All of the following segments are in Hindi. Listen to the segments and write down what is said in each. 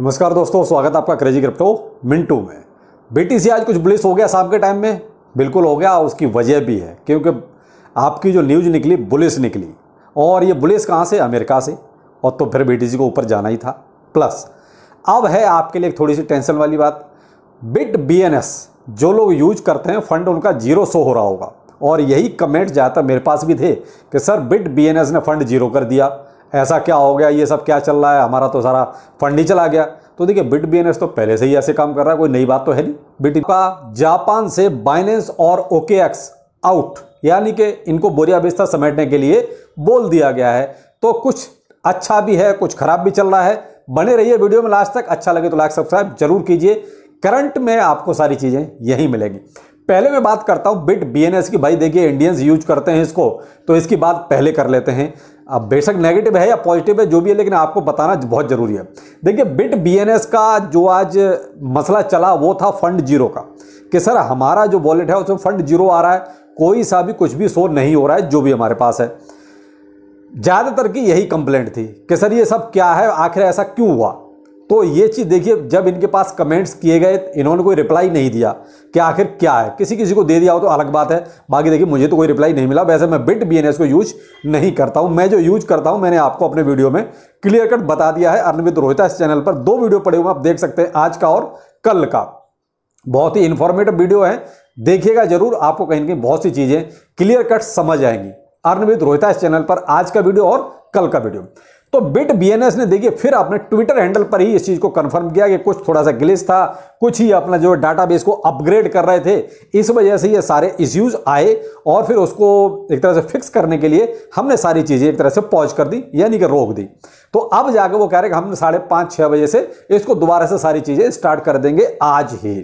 नमस्कार दोस्तों स्वागत है आपका क्रेजी क्रिप्टो मिंटू में बेटी आज कुछ ब्लिस हो गया शाम के टाइम में बिल्कुल हो गया उसकी वजह भी है क्योंकि आपकी जो न्यूज निकली बुलिस निकली और ये बुलिस कहाँ से अमेरिका से और तो फिर बीटीसी को ऊपर जाना ही था प्लस अब है आपके लिए थोड़ी सी टेंशन वाली बात बिट बी जो लोग यूज करते हैं फंड उनका जीरो सो हो रहा होगा और यही कमेंट ज़्यादातर मेरे पास भी थे कि सर बिट बी ने फंड जीरो कर दिया ऐसा क्या हो गया ये सब क्या चल रहा है हमारा तो सारा फंड ही चला गया तो देखिए बिट बी तो पहले से ही ऐसे काम कर रहा है कोई नई बात तो है नहीं बिट का जापान से बाइनेंस और ओके आउट यानी कि इनको बोरिया बिस्तर समेटने के लिए बोल दिया गया है तो कुछ अच्छा भी है कुछ खराब भी चल रहा है बने रहिए वीडियो में लास्ट तक अच्छा लगे तो लाइक सब्सक्राइब जरूर कीजिए करंट में आपको सारी चीज़ें यही मिलेंगी पहले मैं बात करता हूँ बिट बीएनएस की भाई देखिए इंडियंस यूज करते हैं इसको तो इसकी बात पहले कर लेते हैं अब बेशक नेगेटिव है या पॉजिटिव है जो भी है लेकिन आपको बताना बहुत ज़रूरी है देखिए बिट बीएनएस का जो आज मसला चला वो था फंड जीरो का कि सर हमारा जो वॉलेट है उसमें फंड जीरो आ रहा है कोई सा भी कुछ भी शो नहीं हो रहा है जो भी हमारे पास है ज़्यादातर की यही कंप्लेंट थी कि सर ये सब क्या है आखिर ऐसा क्यों हुआ तो ये चीज़ देखिए जब इनके पास कमेंट्स किए गए इन्होंने कोई रिप्लाई नहीं दिया कि आखिर क्या है किसी किसी को दे दिया हो तो अलग बात है बाकी देखिए मुझे तो कोई रिप्लाई नहीं मिला वैसे मैं बिट बी को यूज नहीं करता हूँ मैं जो यूज करता हूँ मैंने आपको अपने वीडियो में क्लियर कट बता दिया है अरविंद रोहिता इस चैनल पर दो वीडियो पड़े हुए आप देख सकते हैं आज का और कल का बहुत ही इन्फॉर्मेटिव वीडियो है देखिएगा जरूर आपको कहीं ना कहीं बहुत सी चीज़ें क्लियर कट समझ आएंगी अर्नविद रोहिता इस चैनल पर आज का वीडियो और कल का वीडियो तो बिट बीएनएस ने देखिए फिर अपने ट्विटर हैंडल पर ही इस चीज को कंफर्म किया कि कुछ थोड़ा सा ग्लिस था कुछ ही अपना जो डाटाबेस को अपग्रेड कर रहे थे इस वजह से ये सारे इश्यूज आए और फिर उसको एक तरह से फिक्स करने के लिए हमने सारी चीजें एक तरह से पॉज कर दी यानी कि रोक दी तो अब जाकर वो कह रहे हैं हम साढ़े पांच छह बजे से इसको दोबारा से सारी चीज़ें स्टार्ट कर देंगे आज ही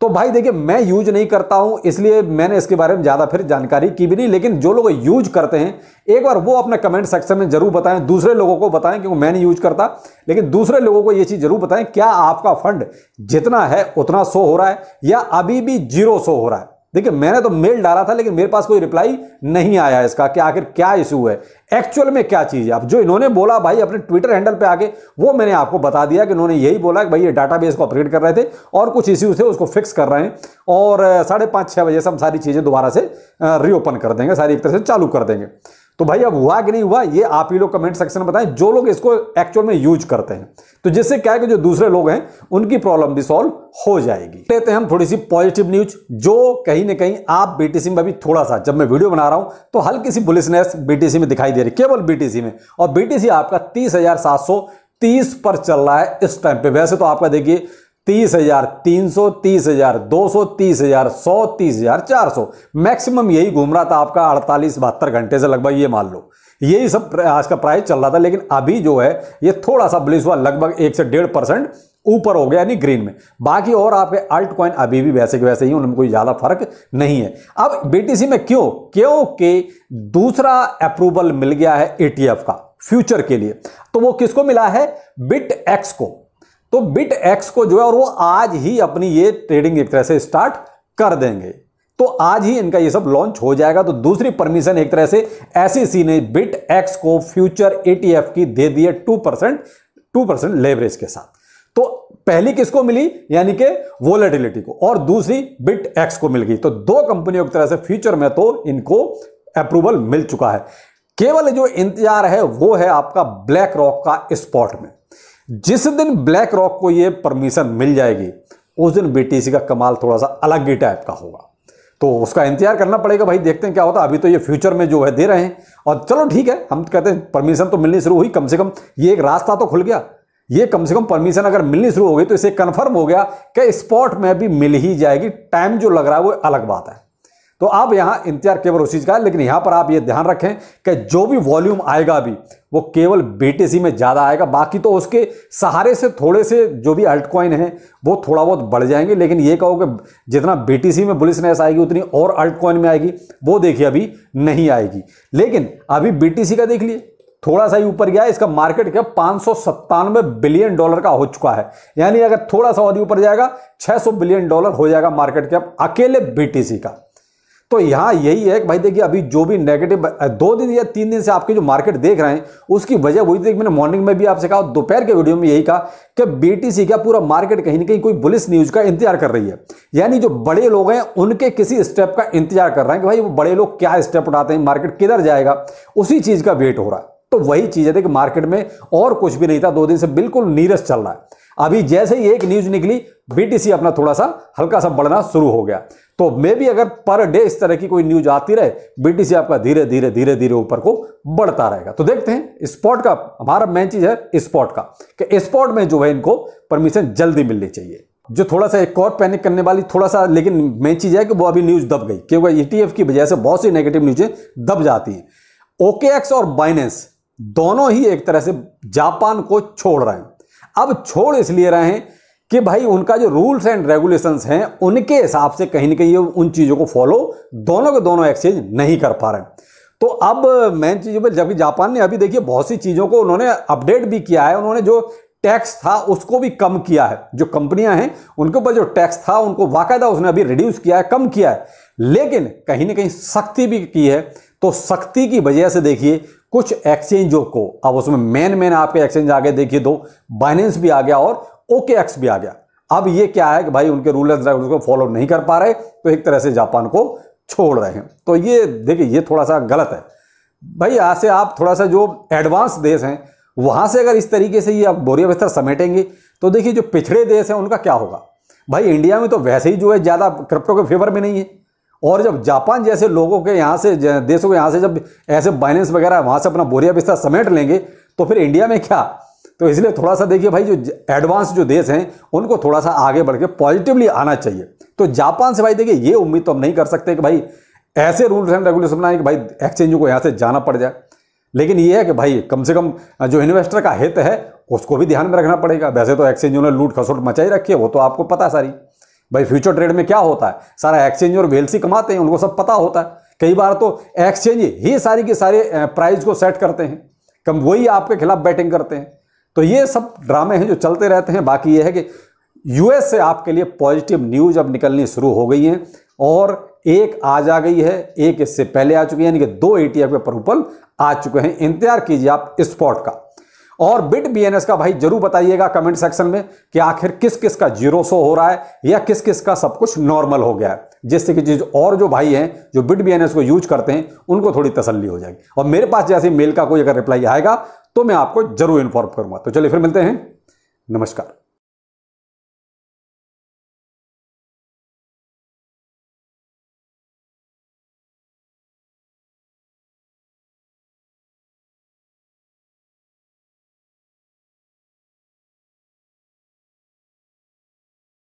तो भाई देखिए मैं यूज नहीं करता हूं इसलिए मैंने इसके बारे में ज़्यादा फिर जानकारी की भी नहीं लेकिन जो लोग यूज करते हैं एक बार वो अपने कमेंट सेक्शन में जरूर बताएं दूसरे लोगों को बताएं क्योंकि मैं नहीं यूज करता लेकिन दूसरे लोगों को ये चीज़ जरूर बताएं क्या आपका फंड जितना है उतना सो हो रहा है या अभी भी जीरो सो हो रहा है देखिए मैंने तो मेल डाला था लेकिन मेरे पास कोई रिप्लाई नहीं आया इसका कि आखिर क्या इशू है एक्चुअल में क्या चीज़ है अब जो इन्होंने बोला भाई अपने ट्विटर हैंडल पे आके वो मैंने आपको बता दिया कि इन्होंने यही बोला कि भाई ये डाटाबेस को अपग्रेड कर रहे थे और कुछ इश्यूज थे उसको फिक्स कर रहे हैं और साढ़े पांच बजे से हम सारी चीज़ें दोबारा से रीओपन कर देंगे सारी एक तरह से चालू कर देंगे तो भाई अब हुआ कि नहीं हुआ ये आप ही लोग कमेंट सेक्शन में बताएं जो लोग इसको एक्चुअल में यूज करते हैं तो जिससे क्या है कि जो दूसरे लोग हैं उनकी प्रॉब्लम भी सॉल्व हो जाएगी लेते हैं हम थोड़ी सी पॉजिटिव न्यूज जो कहीं ना कहीं आप बीटीसी में भी थोड़ा सा जब मैं वीडियो बना रहा हूं तो हल्की सी बुलिसनेस बीटीसी में दिखाई दे रही केवल बीटीसी में और बीटीसी आपका तीस हजार सात सौ तीस पर चल रहा है इस टाइम पे वैसे तो आपका देखिए तीस हजार तीन सौ तीस हजार दो सौ तीस हजार सौ तीस हजार चार सौ मैक्सिमम यही घूम रहा था आपका अड़तालीस बहत्तर घंटे से लगभग ये मान लो यही सब आज का प्राइस चल रहा था लेकिन अभी जो है ये थोड़ा सा ब्लिस हुआ लगभग एक से डेढ़ परसेंट ऊपर हो गया यानी ग्रीन में बाकी और आपके अल्ट कॉइन अभी भी वैसे के वैसे ही उनमें कोई ज़्यादा फर्क नहीं है अब बीटीसी में क्यों क्योंकि दूसरा अप्रूवल मिल गया है एटीएफ का फ्यूचर के लिए तो वो किसको मिला है बिट एक्स को तो बिट एक्स को जो है और वो आज ही अपनी ये ट्रेडिंग एक तरह से स्टार्ट कर देंगे तो आज ही इनका ये सब लॉन्च हो जाएगा तो दूसरी परमिशन एक तरह से एसईसी e ने बिट एक्स को फ्यूचर एटीएफ e की दे दी है two percent two percent leverage के साथ तो पहली किसको मिली यानी कि वोलेटिलिटी को और दूसरी बिट एक्स को मिल गई तो दो कंपनियों की तरह से फ्यूचर में तो इनको अप्रूवल मिल चुका है केवल जो इंतजार है वो है आपका ब्लैक रॉक का स्पॉट में जिस दिन ब्लैक रॉक को ये परमिशन मिल जाएगी उस दिन बीटीसी का कमाल थोड़ा सा अलग ही टाइप का होगा तो उसका इंतजार करना पड़ेगा भाई देखते हैं क्या होता है अभी तो ये फ्यूचर में जो है दे रहे हैं और चलो ठीक है हम कहते हैं परमिशन तो मिलनी शुरू हुई कम से कम ये एक रास्ता तो खुल गया ये कम से कम परमिशन अगर मिलनी शुरू हो गई तो इसे कन्फर्म हो गया कि स्पॉट में भी मिल ही जाएगी टाइम जो लग रहा है वो अलग बात है तो आप यहां इंतजार केवल उसी का है लेकिन यहां पर आप ये ध्यान रखें कि जो भी वॉल्यूम आएगा भी वो केवल बीटीसी में ज़्यादा आएगा बाकी तो उसके सहारे से थोड़े से जो भी अल्टकॉइन है वो थोड़ा बहुत बढ़ जाएंगे लेकिन ये कहो कि जितना बीटीसी में बुलिसनेस आएगी उतनी और अल्टकॉइन में आएगी वो देखिए अभी नहीं आएगी लेकिन अभी बीटीसी का देख लिए थोड़ा सा ही ऊपर गया इसका मार्केट कैप पांच बिलियन डॉलर का हो चुका है यानी अगर थोड़ा सा और ऊपर जाएगा 600 बिलियन डॉलर हो जाएगा मार्केट कैप अकेले बीटीसी का तो यहाँ यही है कि भाई देखिए अभी जो भी नेगेटिव दो दिन या तीन दिन से आपके जो मार्केट देख रहे हैं उसकी वजह वही कि मैंने मॉर्निंग में भी आपसे कहा दोपहर के वीडियो में यही कहा कि बीटीसी का पूरा मार्केट कहीं ना कहीं कोई बुलिस न्यूज का इंतजार कर रही है यानी जो बड़े लोग हैं उनके किसी स्टेप का इंतजार कर रहे हैं कि भाई वो बड़े लोग क्या स्टेप उठाते हैं मार्केट किधर जाएगा उसी चीज का वेट हो रहा है तो वही चीज़ है कि मार्केट में और कुछ भी नहीं था दो दिन से बिल्कुल नीरस चल रहा है अभी जैसे ही एक न्यूज निकली बीटीसी अपना थोड़ा सा हल्का सा बढ़ना शुरू हो गया तो मे भी अगर पर डे इस तरह की कोई न्यूज आती रहे बीटीसी आपका धीरे धीरे धीरे धीरे ऊपर को बढ़ता रहेगा तो देखते हैं स्पॉट का हमारा मेन चीज है स्पॉट का कि स्पॉट में जो है इनको परमिशन जल्दी मिलनी चाहिए जो थोड़ा सा एक और पैनिक करने वाली थोड़ा सा लेकिन मेन चीज़ है कि वो अभी न्यूज़ दब गई क्योंकि ईटीएफ e की वजह से बहुत सी नेगेटिव न्यूज़ें दब जाती हैं ओके और बाइनेंस दोनों ही एक तरह से जापान को छोड़ रहे हैं अब छोड़ इसलिए रहे हैं कि भाई उनका जो रूल्स एंड रेगुलेशंस हैं उनके हिसाब से कहीं ना कहीं उन चीज़ों को फॉलो दोनों के दोनों एक्सचेंज नहीं कर पा रहे तो अब मेन चीज़ों पर जबकि जापान ने अभी देखिए बहुत सी चीज़ों को उन्होंने अपडेट भी किया है उन्होंने जो टैक्स था उसको भी कम किया है जो कंपनियां हैं उनके ऊपर जो टैक्स था उनको बाकायदा उसने अभी रिड्यूस किया है कम किया है लेकिन कहीं ना कहीं सख्ती भी की है तो सख्ती की वजह से देखिए कुछ एक्सचेंजों को अब उसमें मेन मेन आपके एक्सचेंज आ गए देखिए दो बाइनेंस भी आ गया और ओके एक्स भी आ गया अब ये क्या है कि भाई उनके रूल एंड को फॉलो नहीं कर पा रहे तो एक तरह से जापान को छोड़ रहे हैं तो ये देखिए ये थोड़ा सा गलत है भाई आज से आप थोड़ा सा जो एडवांस देश हैं वहाँ से अगर इस तरीके से ये आप बोरिया बिस्तर समेटेंगे तो देखिए जो पिछड़े देश हैं उनका क्या होगा भाई इंडिया में तो वैसे ही जो है ज़्यादा क्रिप्टो के फेवर में नहीं है और जब जापान जैसे लोगों के यहाँ से देशों के यहाँ से जब ऐसे बाइनेंस वगैरह वहाँ से अपना बोरिया बिस्तर समेट लेंगे तो फिर इंडिया में क्या तो इसलिए थोड़ा सा देखिए भाई जो एडवांस जो देश हैं उनको थोड़ा सा आगे बढ़ के पॉजिटिवली आना चाहिए तो जापान से भाई देखिए ये उम्मीद तो हम नहीं कर सकते कि भाई ऐसे रूल्स एंड रेगुलेशन बनाए कि भाई एक्सचेंजों को यहाँ से जाना पड़ जाए लेकिन ये है कि भाई कम से कम जो इन्वेस्टर का हित है उसको भी ध्यान में रखना पड़ेगा वैसे तो एक्सचेंजों ने लूट खसोट मचाई रखी है वो तो आपको पता सारी भाई फ्यूचर ट्रेड में क्या होता है सारा एक्सचेंज और वेलसी कमाते हैं उनको सब पता होता है कई बार तो एक्सचेंज ही सारी के सारे प्राइस को सेट करते हैं कम वही आपके खिलाफ बैटिंग करते हैं तो ये सब ड्रामे हैं जो चलते रहते हैं बाकी ये है कि यूएस से आपके लिए पॉजिटिव न्यूज अब निकलनी शुरू हो गई है और एक आज आ गई है एक इससे पहले आ चुकी है यानी कि दो ए टी एफ के आ चुके हैं इंतजार कीजिए आप स्पॉट का और बिट बीएनएस का भाई जरूर बताइएगा कमेंट सेक्शन में कि आखिर किस किस का जीरो सो हो रहा है या किस किस का सब कुछ नॉर्मल हो गया है जिससे कि चीज और जो भाई हैं जो बिट बीएनएस को यूज करते हैं उनको थोड़ी तसल्ली हो जाएगी और मेरे पास जैसे मेल का कोई अगर रिप्लाई आएगा तो मैं आपको जरूर इन्फॉर्म करूंगा तो चलिए फिर मिलते हैं नमस्कार